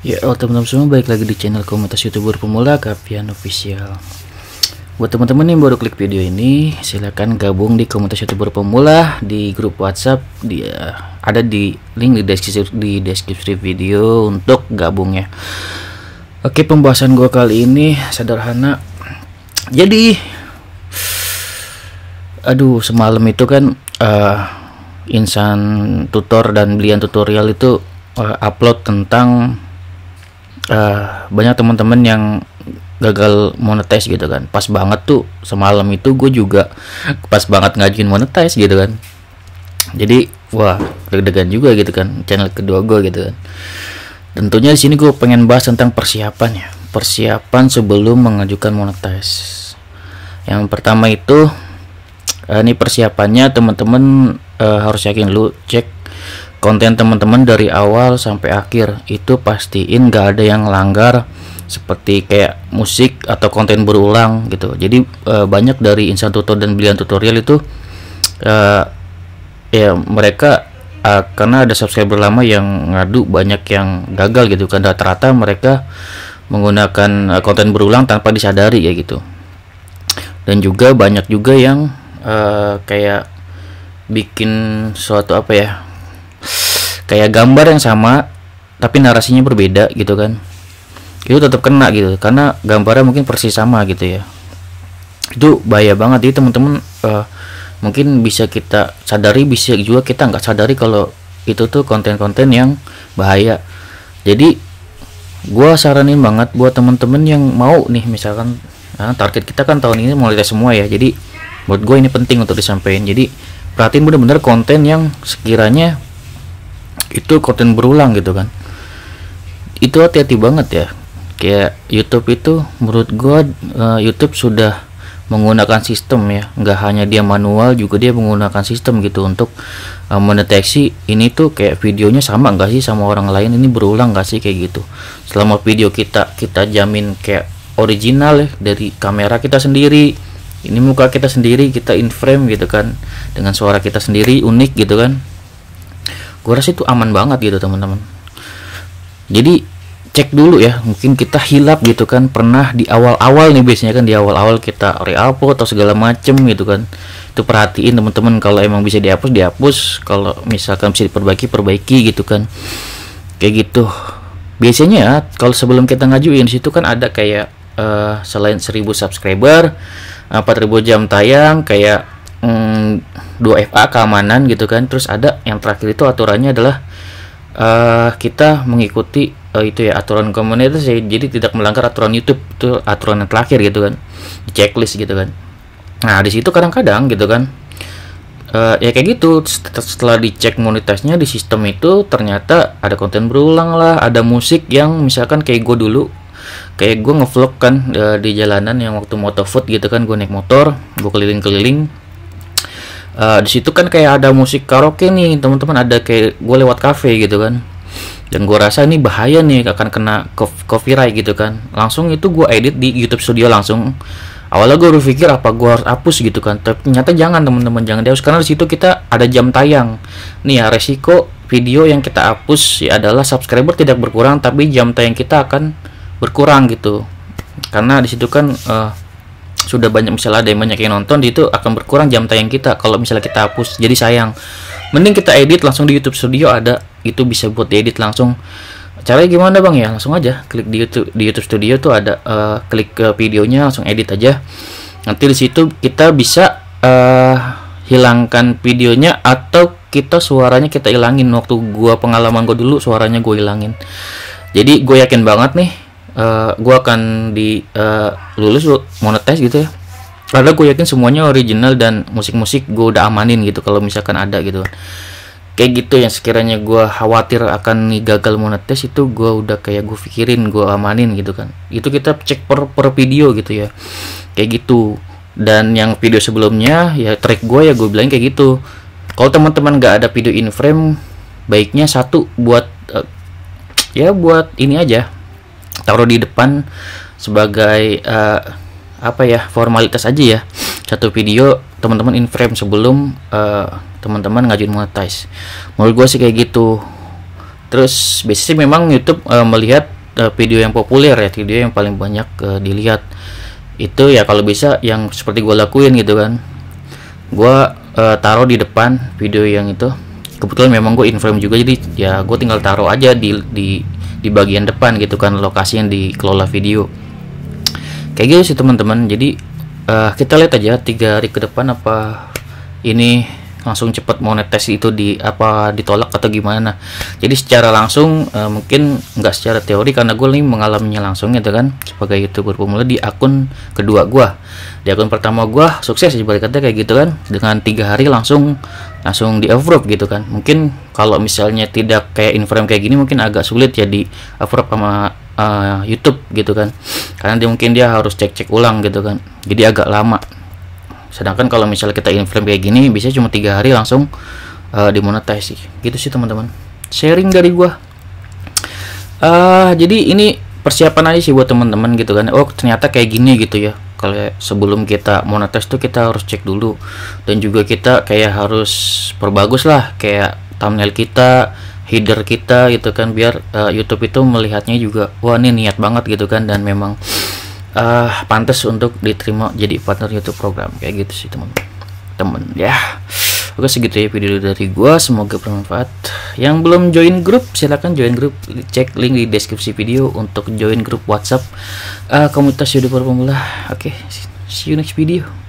Ya, halo oh, teman-teman semua, balik lagi di channel komunitas youtuber pemula Kapian Official. Buat teman-teman yang baru klik video ini, silahkan gabung di komunitas youtuber pemula di grup WhatsApp. Dia ada di link di deskripsi di deskripsi video untuk gabungnya. Oke, pembahasan gua kali ini sederhana. Jadi, aduh semalam itu kan uh, insan tutor dan belian tutorial itu uh, upload tentang Eh, banyak teman-teman yang gagal monetize gitu kan pas banget tuh semalam itu gue juga pas banget ngajuin monetize gitu kan jadi wah deg-degan juga gitu kan channel kedua gue gitu kan tentunya di sini gue pengen bahas tentang persiapan ya persiapan sebelum mengajukan monetize yang pertama itu eh, ini persiapannya teman-teman uh, harus yakin lu cek konten teman-teman dari awal sampai akhir itu pastiin gak ada yang langgar seperti kayak musik atau konten berulang gitu jadi e, banyak dari insan tutor dan bilian tutorial itu e, ya mereka e, karena ada subscriber lama yang ngadu banyak yang gagal gitu kan rata-rata mereka menggunakan konten berulang tanpa disadari ya gitu dan juga banyak juga yang e, kayak bikin suatu apa ya kayak gambar yang sama tapi narasinya berbeda gitu kan itu tetap kena gitu karena gambarnya mungkin persis sama gitu ya itu bahaya banget jadi teman-teman uh, eh, mungkin bisa kita sadari bisa juga kita nggak sadari kalau itu tuh konten-konten yang bahaya jadi gue saranin banget buat temen-temen yang mau nih misalkan nah, target kita kan tahun ini mulai semua ya jadi buat gue ini penting untuk disampaikan jadi perhatiin bener-bener konten yang sekiranya itu konten berulang gitu kan itu hati-hati banget ya kayak YouTube itu menurut gua uh, YouTube sudah menggunakan sistem ya nggak hanya dia manual juga dia menggunakan sistem gitu untuk uh, mendeteksi ini tuh kayak videonya sama nggak sih sama orang lain ini berulang nggak sih kayak gitu selama video kita kita jamin kayak original ya dari kamera kita sendiri ini muka kita sendiri kita in frame gitu kan dengan suara kita sendiri unik gitu kan gue rasa itu aman banget gitu teman-teman jadi cek dulu ya mungkin kita hilap gitu kan pernah di awal-awal nih biasanya kan di awal-awal kita reupload atau segala macem gitu kan itu perhatiin teman-teman kalau emang bisa dihapus dihapus kalau misalkan bisa diperbaiki perbaiki gitu kan kayak gitu biasanya ya kalau sebelum kita ngajuin situ kan ada kayak uh, selain 1000 subscriber 4000 eh, jam tayang kayak mm, 2FA keamanan gitu kan terus ada yang terakhir itu aturannya adalah uh, kita mengikuti uh, itu ya aturan komunitas ya, jadi tidak melanggar aturan YouTube itu aturan yang terakhir gitu kan di checklist gitu kan nah di situ kadang-kadang gitu kan uh, ya kayak gitu setelah dicek monetasnya di sistem itu ternyata ada konten berulang lah ada musik yang misalkan kayak gue dulu kayak gue ngevlog kan uh, di jalanan yang waktu motor food gitu kan gue naik motor gue keliling-keliling Eh, di situ kan kayak ada musik karaoke nih teman-teman ada kayak gue lewat cafe gitu kan dan gue rasa ini bahaya nih akan kena copyright gitu kan langsung itu gue edit di YouTube Studio langsung awalnya gue berpikir apa gue harus hapus gitu kan ternyata jangan teman-teman jangan dihapus karena di situ kita ada jam tayang nih ya resiko video yang kita hapus ya adalah subscriber tidak berkurang tapi jam tayang kita akan berkurang gitu karena di situ kan uh, sudah banyak misalnya ada yang banyak yang nonton itu akan berkurang jam tayang kita kalau misalnya kita hapus jadi sayang mending kita edit langsung di YouTube Studio ada itu bisa buat edit langsung caranya gimana bang ya langsung aja klik di YouTube di YouTube Studio tuh ada uh, klik ke videonya langsung edit aja nanti di situ kita bisa uh, hilangkan videonya atau kita suaranya kita hilangin waktu gua pengalaman gua dulu suaranya gua hilangin jadi gue yakin banget nih uh, eh, gue akan di uh, lulus monetize gitu ya karena gue yakin semuanya original dan musik-musik gue udah amanin gitu kalau misalkan ada gitu kayak gitu yang sekiranya gue khawatir akan nih gagal monetis itu gue udah kayak gue pikirin gue amanin gitu kan itu kita cek per per video gitu ya kayak gitu dan yang video sebelumnya ya track gue ya gue bilang kayak gitu kalau teman-teman nggak ada video in frame baiknya satu buat uh, ya buat ini aja taruh di depan sebagai uh, apa ya formalitas aja ya satu video teman-teman in frame sebelum uh, teman-teman ngajuin monetize menurut gue sih kayak gitu terus biasanya memang YouTube uh, melihat uh, video yang populer ya video yang paling banyak uh, dilihat itu ya kalau bisa yang seperti gue lakuin gitu kan gue uh, taruh di depan video yang itu kebetulan memang gue in frame juga jadi ya gue tinggal taruh aja di di di bagian depan gitu kan lokasi yang dikelola video kayak gitu sih teman-teman jadi uh, kita lihat aja tiga hari ke depan apa ini langsung cepat monetis itu di apa ditolak atau gimana jadi secara langsung uh, mungkin nggak secara teori karena gue nih mengalaminya langsung gitu kan sebagai youtuber pemula di akun kedua gue di akun pertama gue sukses ya balik kata kayak gitu kan dengan tiga hari langsung langsung di approve gitu kan mungkin kalau misalnya tidak kayak inframe kayak gini mungkin agak sulit ya di approve sama eh, YouTube gitu kan karena dia mungkin dia harus cek cek ulang gitu kan jadi agak lama sedangkan kalau misalnya kita inflame kayak gini bisa cuma tiga hari langsung uh, dimonetize sih gitu sih teman-teman sharing dari gua uh, jadi ini persiapan aja sih buat teman-teman gitu kan oh ternyata kayak gini gitu ya kalau sebelum kita monetize tuh kita harus cek dulu dan juga kita kayak harus perbagus lah kayak thumbnail kita header kita gitu kan biar uh, YouTube itu melihatnya juga wah ini niat banget gitu kan dan memang uh, eh, pantas untuk diterima jadi partner YouTube program kayak gitu sih temen temen ya oke segitu ya video dari gua semoga bermanfaat yang belum join grup silahkan join grup cek link di deskripsi video untuk join grup WhatsApp uh, komunitas youtuber pemula oke see you next video